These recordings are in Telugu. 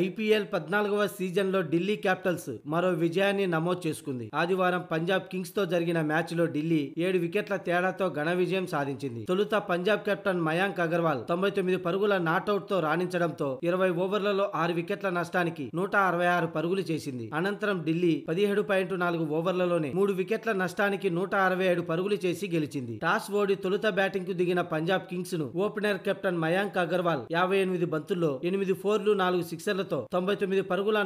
ఐపీఎల్ పద్నాలుగవ సీజన్లో ఢిల్లీ క్యాపిటల్స్ మరో విజయాన్ని నమోదు చేసుకుంది ఆదివారం పంజాబ్ కింగ్స్ తో జరిగిన మ్యాచ్లో ఢిల్లీ ఏడు వికెట్ల తేడాతో ఘన విజయం సాధించింది తొలుత పంజాబ్ కెప్టెన్ మయాంక్ అగర్వాల్ తొంభై తొమ్మిది పరుగుల నాటౌట్ తో రాణించడంతో ఇరవై ఓవర్లలో ఆరు వికెట్ల నష్టానికి నూట అరవై ఆరు పరుగులు చేసింది అనంతరం ఢిల్లీ పదిహేడు పాయింట్ నాలుగు ఓవర్లలోనే మూడు వికెట్ల నష్టానికి నూట అరవై ఏడు పరుగులు చేసి గెలిచింది టాస్ ఓడి తొలుత బ్యాటింగ్ కు దిగిన పంజాబ్ కింగ్స్ ను ఓపెనర్ కెప్టెన్ మయాంక్ అగర్వాల్ యాభై ఎనిమిది బంతుల్లో ఎనిమిది ఫోర్లు నాలుగు సిక్సర్ సిక్సర్లతో తొంభై తొమ్మిది పరుగుల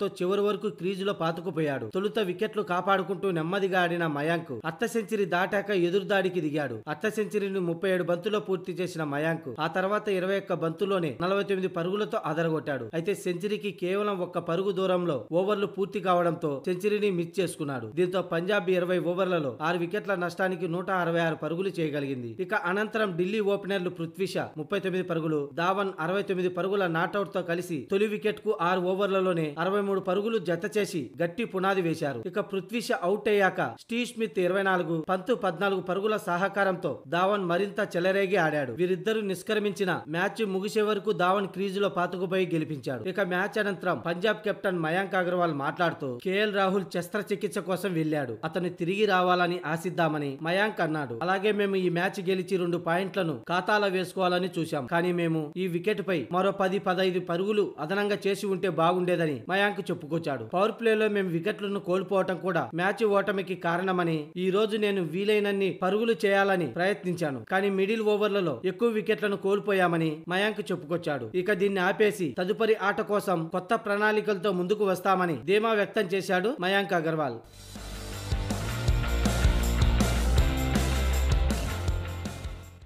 తో చివరి వరకు క్రీజులో పాతుకుపోయాడు తొలుత వికెట్లు కాపాడుకుంటూ నెమ్మదిగా ఆడిన మయాంక్ అత్త సెంచరీ దాటాక ఎదురుదాడికి దిగాడు అత్త సెంచరీని ముప్పై ఏడు బంతులో పూర్తి చేసిన మయాంక్ ఆ తర్వాత ఇరవై ఒక్క బంతులోనే నలభై తొమ్మిది పరుగులతో అదరగొట్టాడు అయితే సెంచరీకి కేవలం ఒక్క పరుగు దూరంలో ఓవర్లు పూర్తి కావడంతో సెంచరీని మిస్ చేసుకున్నాడు దీంతో పంజాబ్ ఇరవై ఓవర్లలో ఆరు వికెట్ల నష్టానికి నూట అరవై ఆరు పరుగులు చేయగలిగింది ఇక అనంతరం ఢిల్లీ ఓపెనర్లు పృథ్వీష ముప్పై తొమ్మిది పరుగులు ధావన్ అరవై తొమ్మిది పరుగుల నాటౌట్ తో కలిసి తొలి వికెట్ కు ఆరు ఓవర్లలోనే అరవై మూడు పరుగులు జత చేసి గట్టి పునాది వేశారు ఇక పృథ్వీష అవుట్ అయ్యాక స్టీవ్ స్మిత్ ఇరవై నాలుగు పంతు పద్నాలుగు పరుగుల సహకారంతో ధావన్ మరింత చెలరేగి ఆడాడు వీరిద్దరూ నిష్క్రమించిన మ్యాచ్ ముగిసే వరకు ధావన్ క్రీజ్ లో పాతుకుపోయి గెలిపించాడు ఇక మ్యాచ్ అనంతరం పంజాబ్ కెప్టెన్ మయాంక్ అగర్వాల్ మాట్లాడుతూ కేఎల్ రాహుల్ శస్త్రచికిత్స కోసం వెళ్లాడు అతను తిరిగి రావాలని ఆశిద్దామని మయాంక్ అన్నాడు అలాగే మేము ఈ మ్యాచ్ గెలిచి రెండు పాయింట్లను ఖాతాలో వేసుకోవాలని చూశాం కానీ మేము ఈ వికెట్ పై మరో పది పదహైదు పరుగులు అదనంగా సమానంగా చేసి ఉంటే బాగుండేదని మయాంక్ చెప్పుకొచ్చాడు పవర్ ప్లేలో మేము వికెట్లను కోల్పోవటం కూడా మ్యాచ్ ఓటమికి కారణమని ఈ రోజు నేను వీలైనన్ని పరుగులు చేయాలని ప్రయత్నించాను కానీ మిడిల్ ఓవర్లలో ఎక్కువ వికెట్లను కోల్పోయామని మయాంక్ చెప్పుకొచ్చాడు ఇక దీన్ని ఆపేసి తదుపరి ఆట కోసం కొత్త ప్రణాళికలతో ముందుకు వస్తామని ధీమా వ్యక్తం చేశాడు మయాంక్ అగర్వాల్